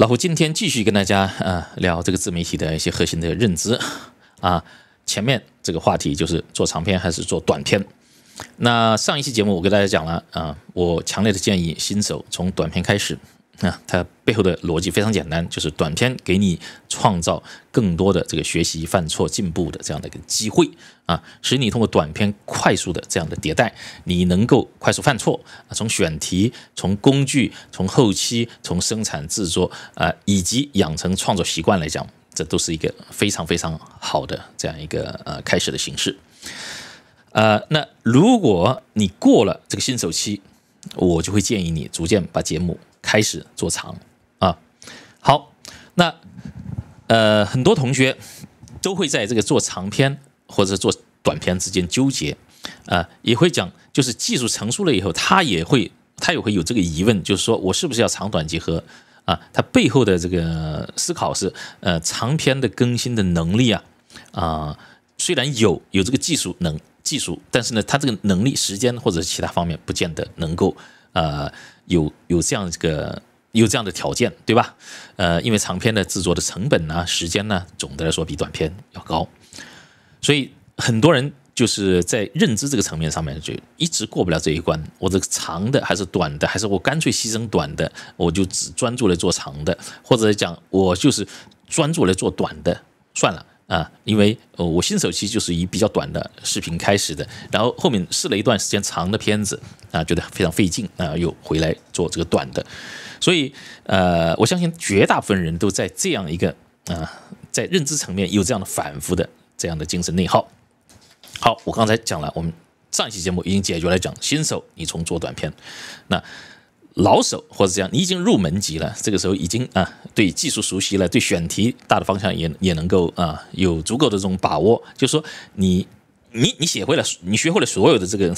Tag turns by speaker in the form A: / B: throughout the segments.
A: 老胡今天继续跟大家啊聊这个自媒体的一些核心的认知啊，前面这个话题就是做长片还是做短片。那上一期节目我给大家讲了啊，我强烈的建议新手从短片开始。啊，它背后的逻辑非常简单，就是短片给你创造更多的这个学习、犯错、进步的这样的一个机会啊，使你通过短片快速的这样的迭代，你能够快速犯错。从选题、从工具、从后期、从生产制作啊，以及养成创作习惯来讲，这都是一个非常非常好的这样一个呃开始的形式。呃，那如果你过了这个新手期，我就会建议你逐渐把节目。开始做长啊，好，那呃，很多同学都会在这个做长篇或者做短篇之间纠结啊，也会讲，就是技术成熟了以后，他也会他也会有这个疑问，就是说我是不是要长短结合啊？他背后的这个思考是，呃，长篇的更新的能力啊啊，虽然有有这个技术能技术，但是呢，他这个能力、时间或者其他方面，不见得能够呃。有有这样这个有这样的条件，对吧？呃，因为长片的制作的成本呢、时间呢，总的来说比短片要高，所以很多人就是在认知这个层面上面就一直过不了这一关。我这个长的还是短的，还是我干脆牺牲短的，我就只专注来做长的，或者讲我就是专注来做短的，算了。啊，因为呃，我新手期就是以比较短的视频开始的，然后后面试了一段时间长的片子，啊，觉得非常费劲，啊，又回来做这个短的，所以呃，我相信绝大部分人都在这样一个啊，在认知层面有这样的反复的这样的精神内耗。好，我刚才讲了，我们上一期节目已经解决了讲，新手你从做短片，那。老手或者这样，你已经入门级了，这个时候已经啊，对技术熟悉了，对选题大的方向也也能够啊，有足够的这种把握。就是说，你你你学会了，你学会了所有的这个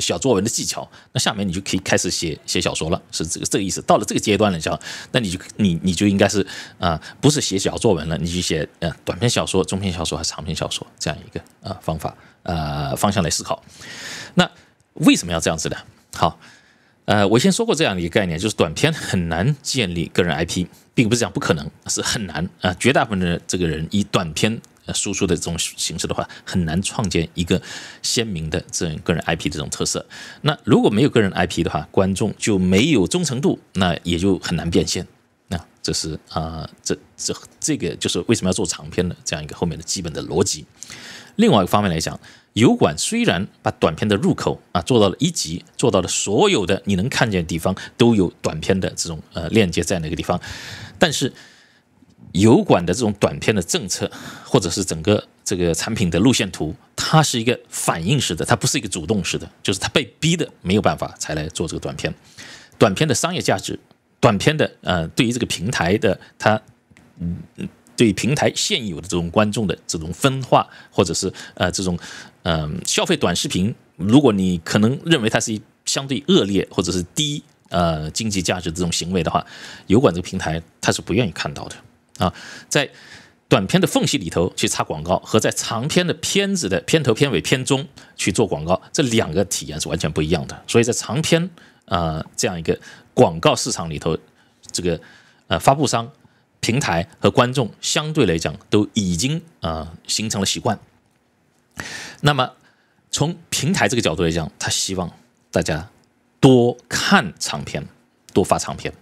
A: 小作文的技巧，那下面你就可以开始写写小说了，是这个这个意思。到了这个阶段了，叫那你就你你就应该是啊，不是写小作文了，你就写呃短篇小说、中篇小说还是长篇小说这样一个啊方法啊方向来思考。那为什么要这样子呢？好。呃，我先说过这样的一个概念，就是短片很难建立个人 IP，并不是讲不可能，是很难啊。绝大部分的这个人以短片输出的这种形式的话，很难创建一个鲜明的这种个人 IP 这种特色。那如果没有个人 IP 的话，观众就没有忠诚度，那也就很难变现。这是啊，这这这个就是为什么要做长篇的这样一个后面的基本的逻辑。另外一个方面来讲，油管虽然把短片的入口啊做到了一级，做到了所有的你能看见地方都有短片的这种呃链接在那个地方，但是油管的这种短片的政策或者是整个这个产品的路线图，它是一个反应式的，它不是一个主动式的，就是它被逼的没有办法才来做这个短片。短片的商业价值。短片的，呃，对于这个平台的，它，嗯，对平台现有的这种观众的这种分化，或者是呃，这种，嗯，消费短视频，如果你可能认为它是一相对恶劣或者是低呃经济价值这种行为的话，油管这个平台它是不愿意看到的啊。在短片的缝隙里头去插广告，和在长片的片子的片头、片尾、片中去做广告，这两个体验是完全不一样的。所以在长片，呃，这样一个。广告市场里头，这个呃发布商、平台和观众相对来讲都已经啊形成了习惯。那么从平台这个角度来讲，他希望大家多看长片，多发长片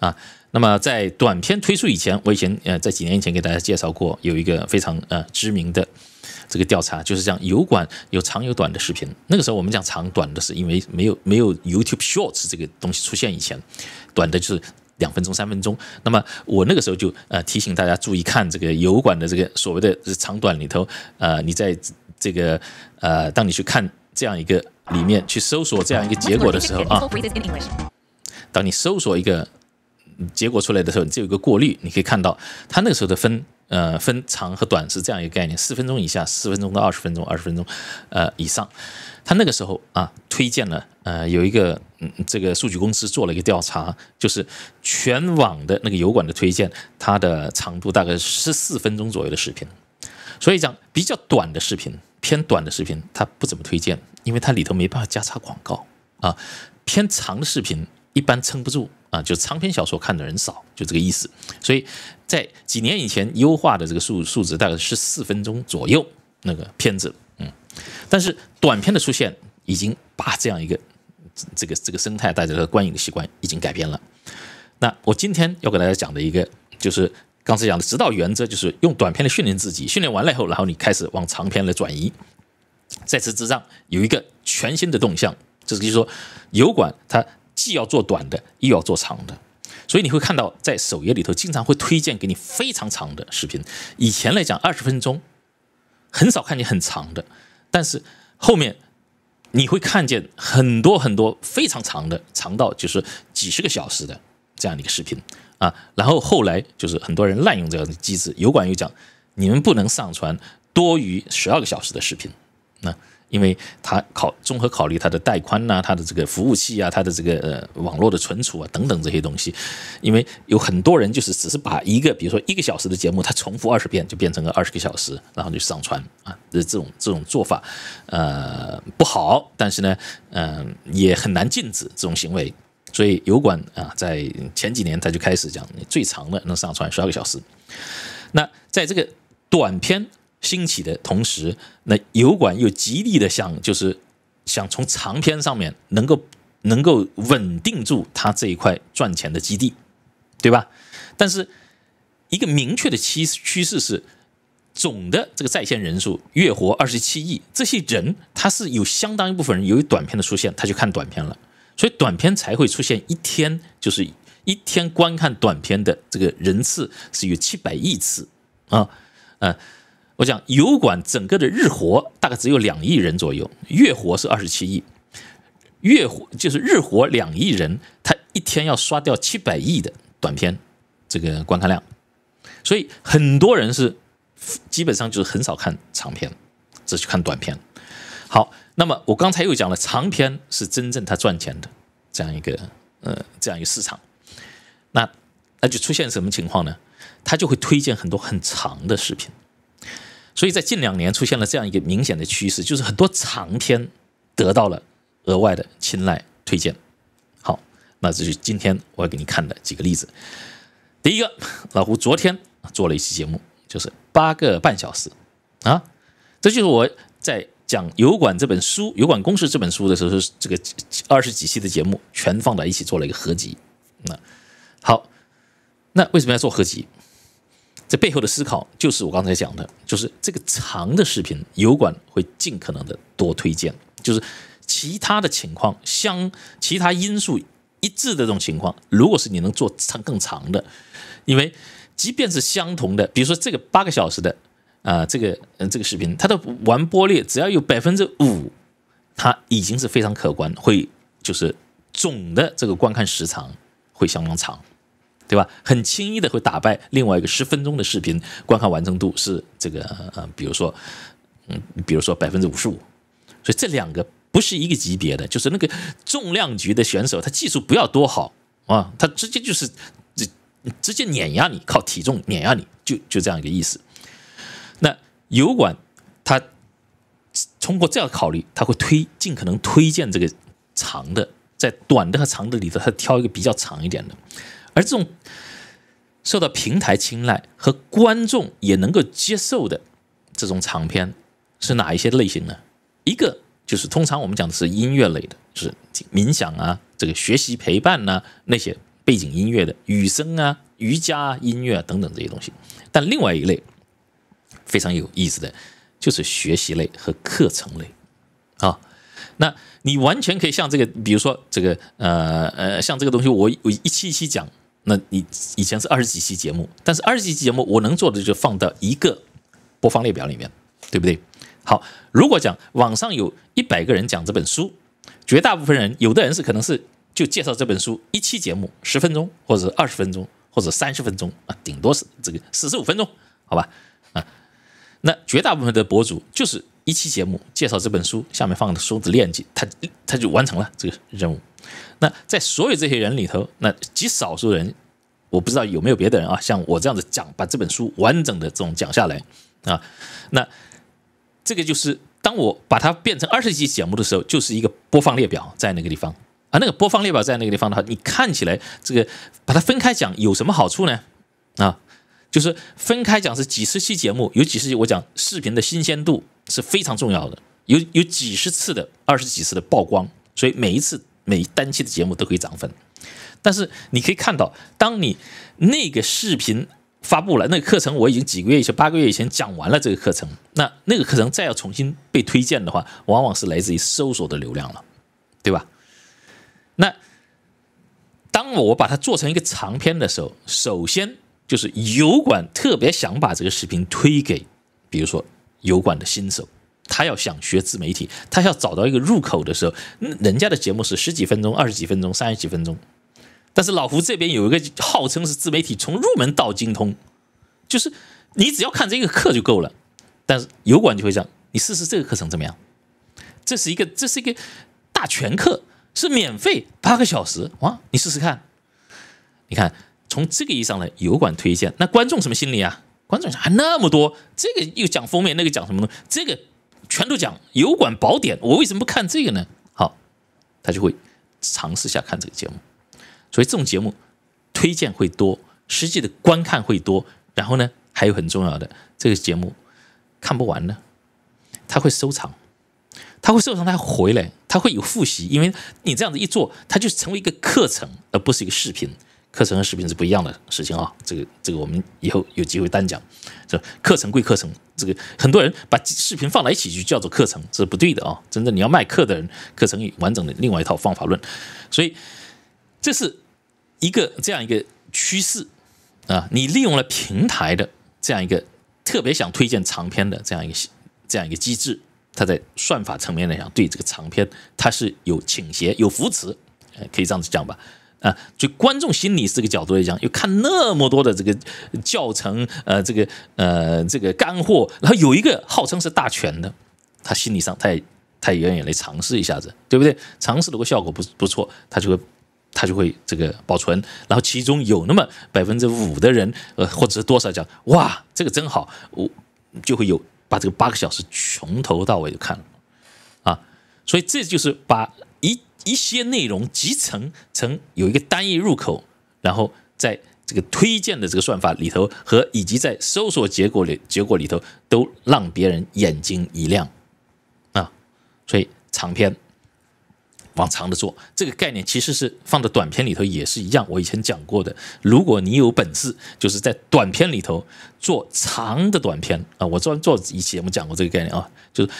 A: 啊。那么在短片推出以前，我以前呃在几年以前给大家介绍过，有一个非常呃知名的。这个调查就是这样，油管有长有短的视频。那个时候我们讲长短的是因为没有没有 YouTube Shorts 这个东西出现以前，短的就是两分钟三分钟。那么我那个时候就呃提醒大家注意看这个油管的这个所谓的长短里头，呃，你在这个呃，当你去看这样一个里面去搜索这样一个结果的时候啊，当你搜索一个结果出来的时候，你有一个过滤，你可以看到它那个时候的分。呃，分长和短是这样一个概念，四分钟以下、四分钟到二十分钟、二十分钟呃以上。他那个时候啊，推荐了呃有一个嗯这个数据公司做了一个调查，就是全网的那个油管的推荐，它的长度大概十四分钟左右的视频。所以讲比较短的视频、偏短的视频，它不怎么推荐，因为它里头没办法加插广告啊。偏长的视频一般撑不住。啊，就长篇小说看的人少，就这个意思。所以，在几年以前优化的这个数数值大概是四分钟左右那个片子，嗯。但是短片的出现已经把这样一个这个这个生态大家的观影的习惯已经改变了。那我今天要给大家讲的一个就是刚才讲的指导原则，就是用短片来训练自己，训练完了以后，然后你开始往长篇来转移。在此之上，有一个全新的动向，就是说油管它。既要做短的，又要做长的，所以你会看到在首页里头经常会推荐给你非常长的视频。以前来讲，二十分钟很少看见很长的，但是后面你会看见很多很多非常长的，长到就是几十个小时的这样的一个视频啊。然后后来就是很多人滥用这样的机制，有管有讲你们不能上传多于十二个小时的视频。那因为它考综合考虑它的带宽呐，它的这个服务器啊，它的这个呃网络的存储啊等等这些东西，因为有很多人就是只是把一个比如说一个小时的节目，它重复二十遍就变成了二十个小时，然后就上传啊这这种这种做法，呃不好，但是呢，嗯也很难禁止这种行为，所以油管啊在前几年它就开始讲最长的能上传十二个小时，那在这个短片。兴起的同时，那油管又极力的想就是想从长篇上面能够能够稳定住它这一块赚钱的基地，对吧？但是一个明确的趋趋势是总的这个在线人数月活二十七亿，这些人他是有相当一部分人由于短片的出现，他去看短片了，所以短片才会出现一天就是一天观看短片的这个人次是有七百亿次啊，嗯。我讲油管整个的日活大概只有两亿人左右，月活是二十七亿，月活就是日活两亿人，他一天要刷掉七百亿的短片这个观看量，所以很多人是基本上就是很少看长片，只去看短片。好，那么我刚才又讲了，长片是真正他赚钱的这样一个呃这样一个市场，那那就出现什么情况呢？他就会推荐很多很长的视频。所以在近两年出现了这样一个明显的趋势，就是很多长篇得到了额外的青睐推荐。好，那这是今天我要给你看的几个例子。第一个，老胡昨天做了一期节目，就是八个半小时啊，这就是我在讲《油管》这本书，《油管公式》这本书的时候，这个二十几期的节目全放在一起做了一个合集。那好，那为什么要做合集？这背后的思考就是我刚才讲的，就是这个长的视频，油管会尽可能的多推荐。就是其他的情况相，其他因素一致的这种情况，如果是你能做长更长的，因为即便是相同的，比如说这个八个小时的，啊，这个嗯这个视频，它的完播率只要有百分之五，它已经是非常可观，会就是总的这个观看时长会相当长。对吧？很轻易的会打败另外一个十分钟的视频观看完成度是这个呃，比如说嗯，比如说百分之五十五，所以这两个不是一个级别的，就是那个重量级的选手，他技术不要多好啊，他直接就是直直接碾压你，靠体重碾压你就就这样一个意思。那油管他通过这样考虑，他会推尽可能推荐这个长的，在短的和长的里头，他挑一个比较长一点的。而这种受到平台青睐和观众也能够接受的这种长篇是哪一些类型呢？一个就是通常我们讲的是音乐类的，就是冥想啊、这个学习陪伴呐、那些背景音乐的雨声啊、瑜伽音乐等等这些东西。但另外一类非常有意思的，就是学习类和课程类啊。那你完全可以像这个，比如说这个呃呃，像这个东西，我我一期一期讲。那你以前是二十几期节目，但是二十几期节目我能做的就放到一个播放列表里面，对不对？好，如果讲网上有一百个人讲这本书，绝大部分人，有的人是可能，是就介绍这本书，一期节目十分钟，或者二十分钟，或者三十分钟啊，顶多是这个四十五分钟，好吧？啊，那绝大部分的博主就是。一期节目介绍这本书，下面放的书的链接，它它就完成了这个任务。那在所有这些人里头，那极少数人，我不知道有没有别的人啊，像我这样子讲，把这本书完整的这种讲下来啊。那这个就是当我把它变成二十期节目的时候，就是一个播放列表在那个地方啊。那个播放列表在那个地方的话，你看起来这个把它分开讲有什么好处呢？啊？就是分开讲是几十期节目，有几十期我讲视频的新鲜度是非常重要的，有有几十次的二十几次的曝光，所以每一次每单期的节目都可以涨粉。但是你可以看到，当你那个视频发布了，那个课程我已经几个月以前八个月以前讲完了这个课程，那那个课程再要重新被推荐的话，往往是来自于搜索的流量了，对吧？那当我把它做成一个长篇的时候，首先。就是油管特别想把这个视频推给，比如说油管的新手，他要想学自媒体，他要找到一个入口的时候，人家的节目是十几分钟、二十几分钟、三十几分钟，但是老胡这边有一个号称是自媒体从入门到精通，就是你只要看这个课就够了。但是油管就会讲，你试试这个课程怎么样？这是一个这是一个大全课，是免费八个小时啊，你试试看，你看。从这个意义上呢，油管推荐那观众什么心理啊？观众想还那么多，这个又讲封面，那个讲什么东西，这个全都讲油管宝典，我为什么不看这个呢？好，他就会尝试下看这个节目。所以这种节目推荐会多，实际的观看会多。然后呢，还有很重要的，这个节目看不完呢，他会收藏，他会收藏，他回来，他会有复习，因为你这样子一做，它就成为一个课程，而不是一个视频。课程和视频是不一样的事情啊，这个这个我们以后有机会单讲。这课程归课程，这个很多人把视频放在一起就叫做课程，是不对的啊。真正你要卖课的人，课程有完整的另外一套方法论，所以这是一个这样一个趋势啊。你利用了平台的这样一个特别想推荐长篇的这样一个这样一个机制，它在算法层面来讲，对这个长篇它是有倾斜、有扶持，可以这样子讲吧。啊，就观众心理这个角度来讲，又看那么多的这个教程，呃，这个呃，这个干货，然后有一个号称是大全的，他心理上他也他也愿意来尝试一下子，对不对？尝试如果效果不不错，他就会他就会这个保存，然后其中有那么百分之五的人，呃，或者是多少讲，哇，这个真好，我就会有把这个八个小时从头到尾就看了，啊，所以这就是把。一些内容集成成有一个单一入口，然后在这个推荐的这个算法里头，和以及在搜索结果里结果里头，都让别人眼睛一亮啊！所以长篇往长的做，这个概念其实是放到短片里头也是一样。我以前讲过的，如果你有本事，就是在短片里头做长的短片啊！我专门做一期节目讲过这个概念啊，就是。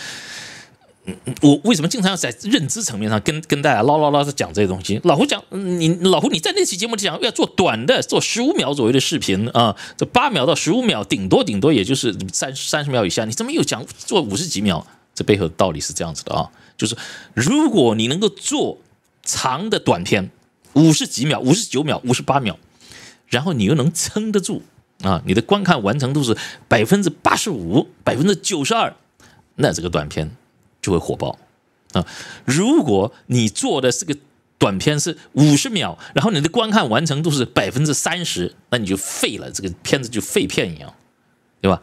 A: 我为什么经常要在认知层面上跟跟大家唠唠唠的讲这些东西？老胡讲，你老胡你在那期节目讲要做短的，做十五秒左右的视频啊，这八秒到十五秒，顶多顶多也就是三三十秒以下，你怎么又讲做五十几秒？这背后的道理是这样子的啊，就是如果你能够做长的短片，五十几秒、五十九秒、五十八秒，然后你又能撑得住啊，你的观看完成度是百分之八十五、百分之九十二，那这个短片。就会火爆，啊！如果你做的是个短片，是五十秒，然后你的观看完成度是百分之三十，那你就废了，这个片子就废片一样，对吧？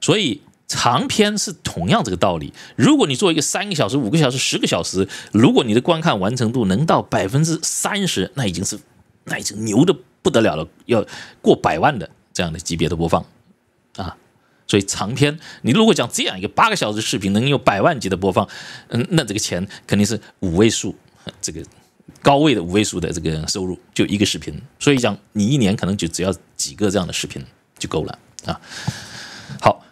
A: 所以长片是同样这个道理。如果你做一个三个小时、五个小时、十个小时，如果你的观看完成度能到百分之三十，那已经是那已经牛的不得了了，要过百万的这样的级别的播放啊。所以长篇，你如果讲这样一个八个小时的视频，能有百万级的播放，嗯，那这个钱肯定是五位数，这个高位的五位数的这个收入，就一个视频。所以讲，你一年可能就只要几个这样的视频就够了啊。好，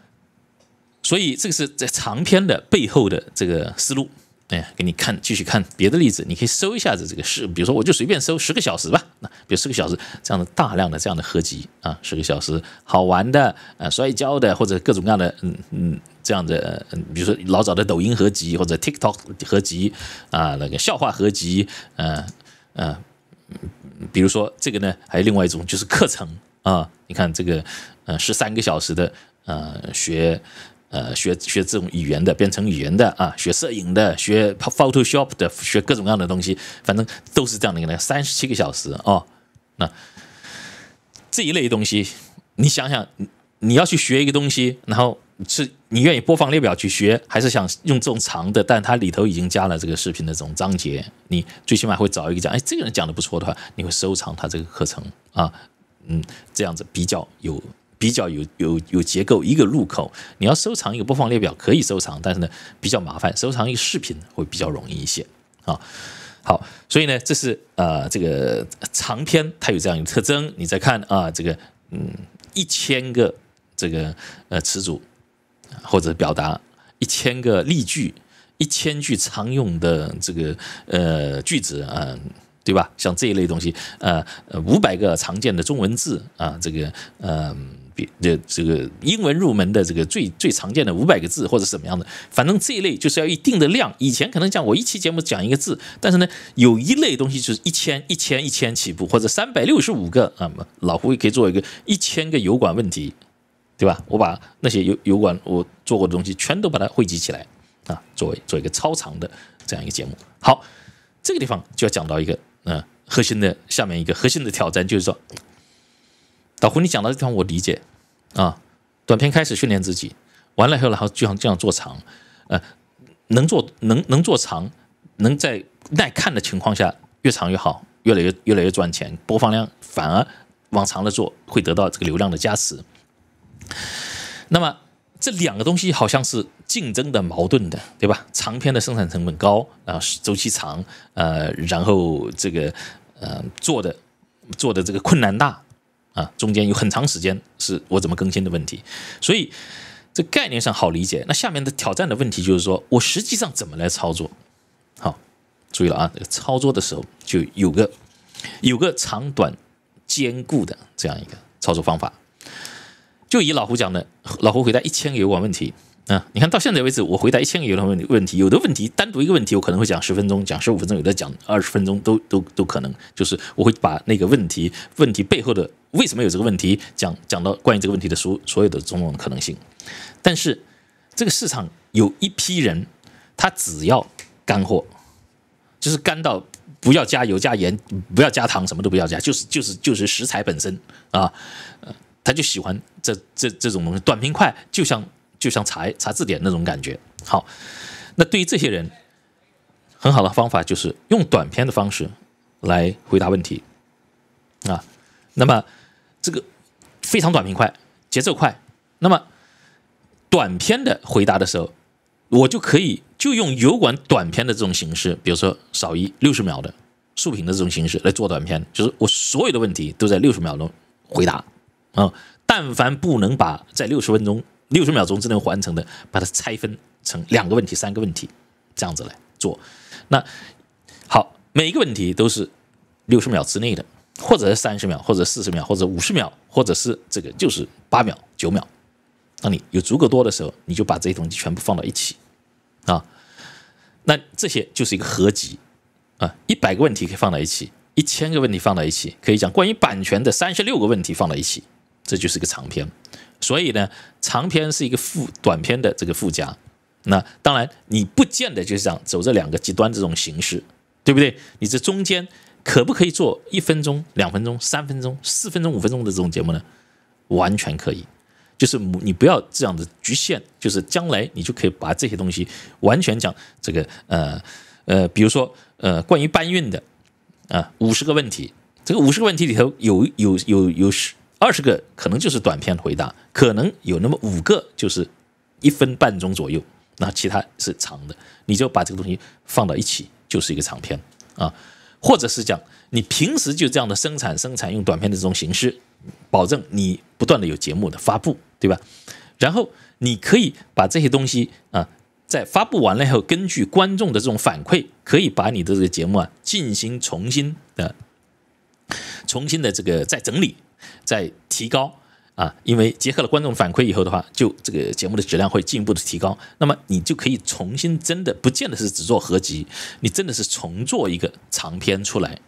A: 所以这个是在长篇的背后的这个思路。哎，给你看，继续看别的例子，你可以搜一下子这个是，比如说我就随便搜十个小时吧。那十个小时这样的大量的这样的合集啊，十个小时好玩的啊，摔跤的或者各种各样的嗯嗯这样的，比如说老早的抖音合集或者 TikTok 合集啊，那个笑话合集，呃呃，比如说这个呢，还有另外一种就是课程啊，你看这个嗯十三个小时的呃学。呃，学学这种语言的，编程语言的啊，学摄影的，学 Photoshop 的，学各种各样的东西，反正都是这样的。个能三十七个小时哦，那这一类东西，你想想，你要去学一个东西，然后是你愿意播放列表去学，还是想用这种长的？但它里头已经加了这个视频的这种章节，你最起码会找一个讲，哎，这个人讲的不错的话，你会收藏他这个课程啊，嗯，这样子比较有。比较有有有结构，一个入口，你要收藏一个播放列表可以收藏，但是呢比较麻烦，收藏一个视频会比较容易一些啊。好，所以呢，这是呃这个长篇它有这样一个特征，你再看啊，这个嗯一千个这个呃词组或者表达一千个例句，一千句常用的这个呃句子，嗯对吧？像这一类东西，呃五百个常见的中文字啊，这个嗯。这这个英文入门的这个最最常见的五百个字或者什么样的，反正这一类就是要一定的量。以前可能讲我一期节目讲一个字，但是呢，有一类东西就是一千一千一千起步，或者三百六十五个。那么老胡也可以做一个一千个油管问题，对吧？我把那些油油管我做过的东西全都把它汇集起来啊，作为做一个超长的这样一个节目。好，这个地方就要讲到一个嗯核心的下面一个核心的挑战，就是说。导胡，你讲到这地方我理解，啊，短片开始训练自己，完了后然后就想这样做长，呃，能做能能做长，能在耐看的情况下越长越好，越来越越来越赚钱，播放量反而往长了做会得到这个流量的加持。那么这两个东西好像是竞争的、矛盾的，对吧？长片的生产成本高啊，周期长，呃，然后这个呃做的做的这个困难大。啊，中间有很长时间是我怎么更新的问题，所以这概念上好理解。那下面的挑战的问题就是说我实际上怎么来操作？好，注意了啊，操作的时候就有个有个长短兼顾的这样一个操作方法。就以老胡讲的，老胡回答一千个关问题。啊，你看到现在为止，我回答一千个有上问题，问题有的问题单独一个问题，我可能会讲十分钟，讲十五分钟，有的讲二十分钟，都都都可能。就是我会把那个问题问题背后的为什么有这个问题，讲讲到关于这个问题的所所有的种种可能性。但是这个市场有一批人，他只要干货，就是干到不要加油加盐，不要加糖，什么都不要加，就是就是就是食材本身啊，他就喜欢这这这种东西，短平快，就像。就像查查字典那种感觉。好，那对于这些人，很好的方法就是用短篇的方式来回答问题啊。那么这个非常短平快，节奏快。那么短篇的回答的时候，我就可以就用油管短篇的这种形式，比如说少一六十秒的竖屏的这种形式来做短篇，就是我所有的问题都在六十秒钟回答啊。但凡不能把在六十分钟。六十秒钟之内完成的，把它拆分成两个问题、三个问题，这样子来做。那好，每一个问题都是六十秒之内的，或者是三十秒，或者四十秒，或者五十秒，或者是这个就是八秒、九秒。当你有足够多的时候，你就把这些东西全部放到一起啊。那这些就是一个合集啊，一百个问题可以放到一起，一千个问题放到一起，可以讲关于版权的三十六个问题放到一起，这就是个长篇。所以呢，长篇是一个附短篇的这个附加。那当然，你不见得就是讲走这两个极端这种形式，对不对？你这中间可不可以做一分钟、两分钟、三分钟、四分钟、五分钟的这种节目呢？完全可以，就是你不要这样的局限。就是将来你就可以把这些东西完全讲这个呃呃，比如说呃关于搬运的啊，五十个问题，这个五十个问题里头有有有有是。二十个可能就是短片回答，可能有那么五个就是一分半钟左右，那其他是长的，你就把这个东西放到一起就是一个长片啊，或者是讲你平时就这样的生产生产用短片的这种形式，保证你不断的有节目的发布，对吧？然后你可以把这些东西啊，在发布完了以后，根据观众的这种反馈，可以把你的这个节目啊进行重新的、重新的这个再整理。在提高啊，因为结合了观众反馈以后的话，就这个节目的质量会进一步的提高。那么你就可以重新真的，不见得是只做合集，你真的是重做一个长篇出来，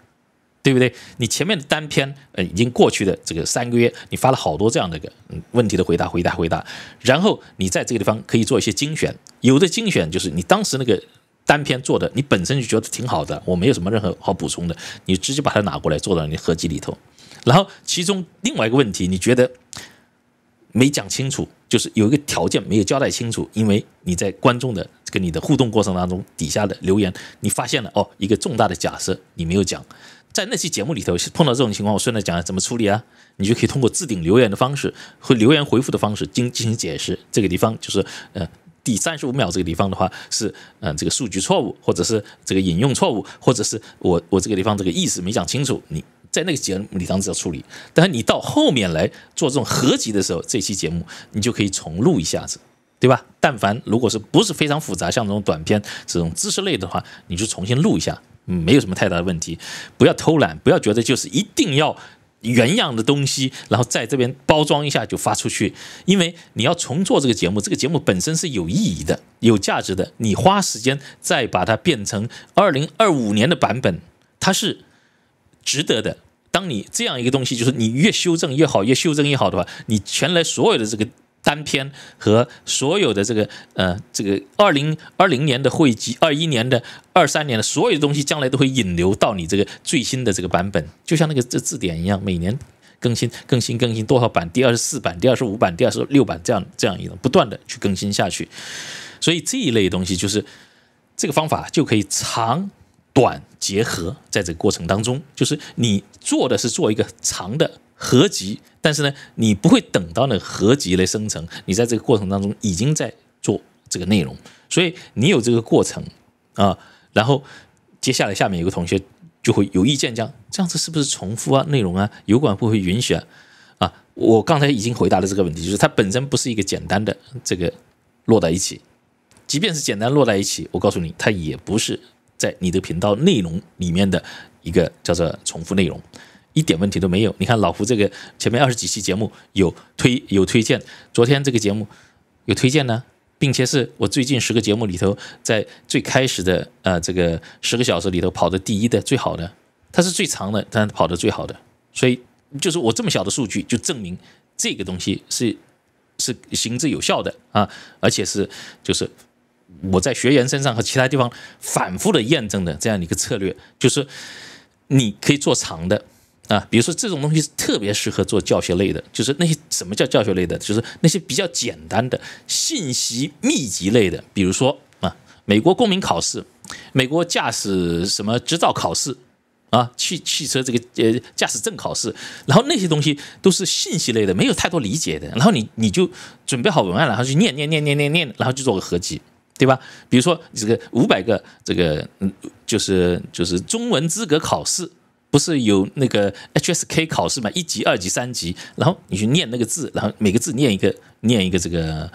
A: 对不对？你前面的单篇呃，已经过去的这个三个月，你发了好多这样的个问题的回答，回答回答。然后你在这个地方可以做一些精选，有的精选就是你当时那个单篇做的，你本身就觉得挺好的，我没有什么任何好补充的，你直接把它拿过来做到你合集里头。然后，其中另外一个问题，你觉得没讲清楚，就是有一个条件没有交代清楚。因为你在观众的跟你的互动过程当中，底下的留言，你发现了哦，一个重大的假设你没有讲。在那期节目里头碰到这种情况，我顺着讲怎么处理啊？你就可以通过置顶留言的方式，和留言回复的方式，进进行解释。这个地方就是，呃，第三十五秒这个地方的话是，嗯，这个数据错误，或者是这个引用错误，或者是我我这个地方这个意思没讲清楚，你。在那个节目里，当时要处理。但是你到后面来做这种合集的时候，这期节目你就可以重录一下子，对吧？但凡如果是不是非常复杂，像这种短片、这种知识类的话，你就重新录一下，没有什么太大的问题。不要偷懒，不要觉得就是一定要原样的东西，然后在这边包装一下就发出去。因为你要重做这个节目，这个节目本身是有意义的、有价值的，你花时间再把它变成二零二五年的版本，它是值得的。当你这样一个东西，就是你越修正越好，越修正越好的话，你全来所有的这个单篇和所有的这个呃这个二零二零年的汇集、二一年的、二三年的所有东西，将来都会引流到你这个最新的这个版本，就像那个这字典一样，每年更新、更新、更新多少版？第二十四版、第二十五版、第二十六版，这样这样一种不断的去更新下去。所以这一类东西就是这个方法就可以长。短结合，在这个过程当中，就是你做的是做一个长的合集，但是呢，你不会等到那个合集来生成，你在这个过程当中已经在做这个内容，所以你有这个过程啊。然后接下来下面有个同学就会有意见讲：这样子是不是重复啊？内容啊，油管会不会允许啊？啊，我刚才已经回答了这个问题，就是它本身不是一个简单的这个落在一起，即便是简单落在一起，我告诉你，它也不是。在你的频道内容里面的一个叫做重复内容，一点问题都没有。你看老胡这个前面二十几期节目有推有推荐，昨天这个节目有推荐呢，并且是我最近十个节目里头在最开始的呃这个十个小时里头跑的第一的最好的，它是最长的，但跑的最好的。所以就是我这么小的数据就证明这个东西是是行之有效的啊，而且是就是。我在学员身上和其他地方反复的验证的这样一个策略，就是你可以做长的啊，比如说这种东西是特别适合做教学类的，就是那些什么叫教学类的，就是那些比较简单的信息密集类的，比如说啊，美国公民考试、美国驾驶什么执照考试啊，汽汽车这个呃驾驶证考试，然后那些东西都是信息类的，没有太多理解的，然后你你就准备好文案，然后去念念念念念念，然后去做个合集。对吧？比如说这个五百个这个，就是就是中文资格考试，不是有那个 HSK 考试嘛？一级、二级、三级，然后你去念那个字，然后每个字念一个，念一个这个，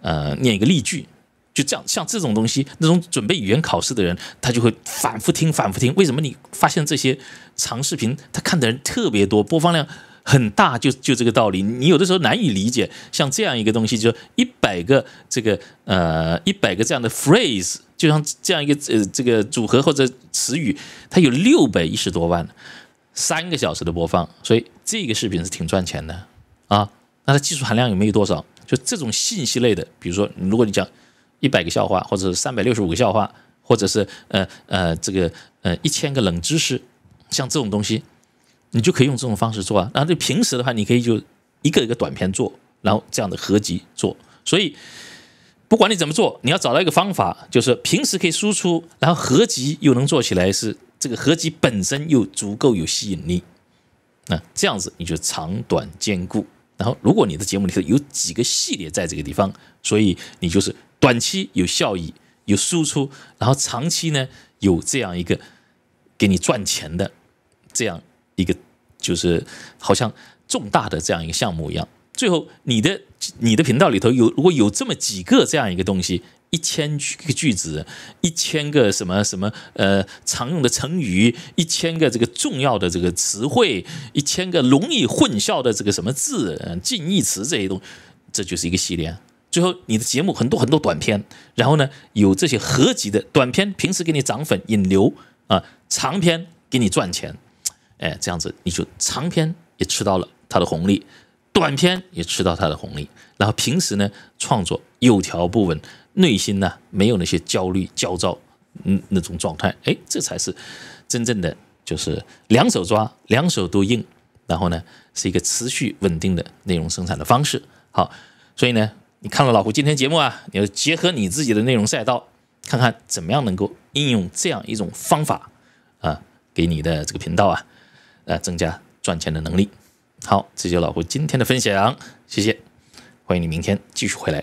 A: 呃，念一个例句，就这样。像这种东西，那种准备语言考试的人，他就会反复听，反复听。为什么你发现这些长视频他看的人特别多，播放量？很大，就就这个道理。你有的时候难以理解，像这样一个东西，就一百个这个呃一百个这样的 phrase，就像这样一个呃这个组合或者词语，它有六百一十多万，三个小时的播放，所以这个视频是挺赚钱的啊。那它技术含量有没有多少？就这种信息类的，比如说，如果你讲一百个笑话，或者是三百六十五个笑话，或者是呃呃这个呃一千个冷知识，像这种东西。你就可以用这种方式做啊。然后，就平时的话，你可以就一个一个短片做，然后这样的合集做。所以，不管你怎么做，你要找到一个方法，就是平时可以输出，然后合集又能做起来，是这个合集本身又足够有吸引力。那这样子你就长短兼顾。然后，如果你的节目里头有几个系列在这个地方，所以你就是短期有效益、有输出，然后长期呢有这样一个给你赚钱的这样一个。就是好像重大的这样一个项目一样，最后你的你的频道里头有如果有这么几个这样一个东西，一千个句子，一千个什么什么呃常用的成语，一千个这个重要的这个词汇，一千个容易混淆的这个什么字近义词这些东西，这就是一个系列。最后你的节目很多很多短片，然后呢有这些合集的短片，平时给你涨粉引流啊，长篇给你赚钱。哎，这样子你就长篇也吃到了它的红利，短篇也吃到它的红利。然后平时呢创作有条不紊，内心呢没有那些焦虑焦躁，嗯那种状态。哎，这才是真正的就是两手抓，两手都硬。然后呢是一个持续稳定的内容生产的方式。好，所以呢你看了老胡今天节目啊，你要结合你自己的内容赛道，看看怎么样能够应用这样一种方法啊，给你的这个频道啊。来增加赚钱的能力。好，这就老胡今天的分享，谢谢，欢迎你明天继续回来。